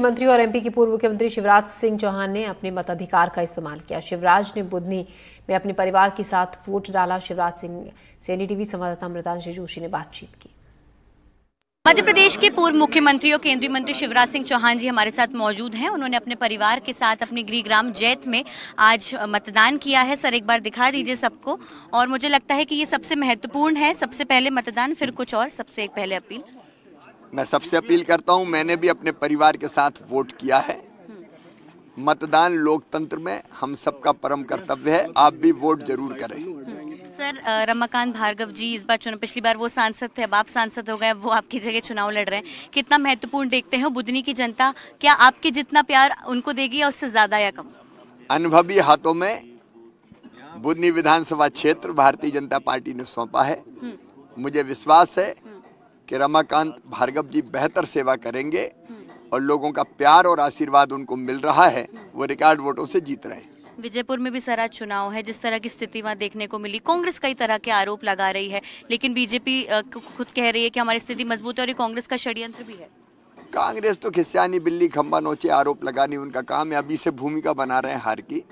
मुख्यमंत्री और एमपी के पूर्व मुख्यमंत्री शिवराज सिंह चौहान ने अपने मताधिकार का इस्तेमाल किया शिवराज ने बुधनी में अपने परिवार के साथ वोट डाला शिवराज सिंह से एनडीटीवी संवाददाता अमृतांशु जोशी ने बातचीत की मध्य प्रदेश के पूर्व मुख्यमंत्री और केंद्रीय मंत्री शिवराज सिंह चौहान जी हमारे साथ मौजूद हैं उन्होंने अपने परिवार के साथ अपने गृह ग्राम जैत में आज मतदान किया है सर एक बार दिखा दीजिए सबको और मुझे लगता है कि ये सबसे महत्वपूर्ण है सबसे पहले मतदान फिर कुछ और सबसे एक पहले अपील मैं सबसे अपील करता हूं मैंने भी अपने परिवार के साथ वोट किया है मतदान लोकतंत्र में हम सबका परम कर्तव्य है आप भी वोट जरूर करें सर रमाकांत भार्गव जी इस बार चुनाव पिछली बार वो सांसद थे अब आप सांसद हो गए वो आपकी जगह चुनाव लड़ रहे हैं कितना महत्वपूर्ण देखते हैं बुधनी की जनता क्या आपके जितना प्यार उनको देगी या उससे ज्यादा या कम अनुभवी हाथों में बुधनी विधानसभा क्षेत्र भारतीय जनता पार्टी ने सौंपा है हम्म। मुझे विश्वास है कि रमाकांत भार्गव जी बेहतर सेवा करेंगे और लोगों का प्यार और आशीर्वाद उनको मिल रहा है वो रिकॉर्ड वोटों से जीत रहे हैं विजयपुर में भी सरा चुनाव है जिस तरह की स्थिति वहाँ देखने को मिली कांग्रेस कई तरह के आरोप लगा रही है लेकिन बीजेपी खुद कह रही है कि हमारी स्थिति मजबूत है और ये कांग्रेस का षड्यंत्र भी है कांग्रेस तो खिस्यानी बिल्ली खम्बा नोचे आरोप लगानी उनका काम है अभी से भूमिका बना रहे हैं हार की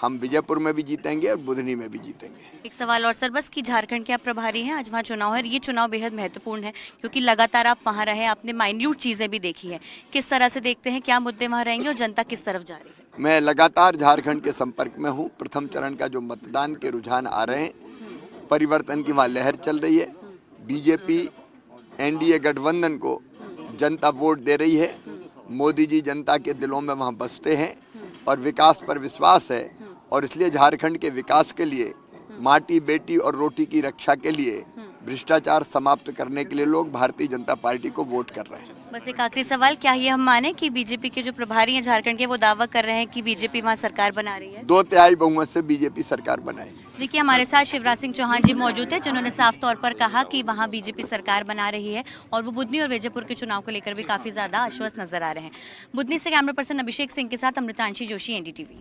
हम विजयपुर में भी जीतेंगे और बुधनी में भी जीतेंगे एक सवाल और सर बस की झारखंड के आप प्रभारी हैं आज वहाँ चुनाव है ये चुनाव बेहद महत्वपूर्ण है क्योंकि लगातार आप वहाँ रहे आपने माइन्यूट चीज़ें भी देखी है किस तरह से देखते हैं क्या मुद्दे वहाँ रहेंगे और जनता किस तरफ जा रही है मैं लगातार झारखंड के संपर्क में हूँ प्रथम चरण का जो मतदान के रुझान आ रहे हैं परिवर्तन की वहाँ लहर चल रही है बीजेपी एनडीए गठबंधन को जनता वोट दे रही है मोदी जी जनता के दिलों में वहाँ बसते हैं और विकास पर विश्वास है और इसलिए झारखंड के विकास के लिए माटी बेटी और रोटी की रक्षा के लिए भ्रष्टाचार समाप्त करने के लिए लोग भारतीय जनता पार्टी को वोट कर रहे हैं बस एक आखिरी सवाल क्या ये हम माने कि बीजेपी के जो प्रभारी हैं झारखंड के वो दावा कर रहे हैं कि बीजेपी वहाँ सरकार बना रही है दो तिहाई बहुमत से बीजेपी सरकार बनाएगी देखिए हमारे साथ शिवराज सिंह चौहान जी मौजूद है जिन्होंने साफ तौर पर कहा कि वहाँ बीजेपी सरकार बना रही है और वो बुधनी और विजयपुर के चुनाव को लेकर भी काफी ज्यादा आश्वस्त नजर आ रहे हैं बुधनी से कैमरा पर्सन अभिषेक सिंह के साथ अमृतांशी जोशी एनडीटीवी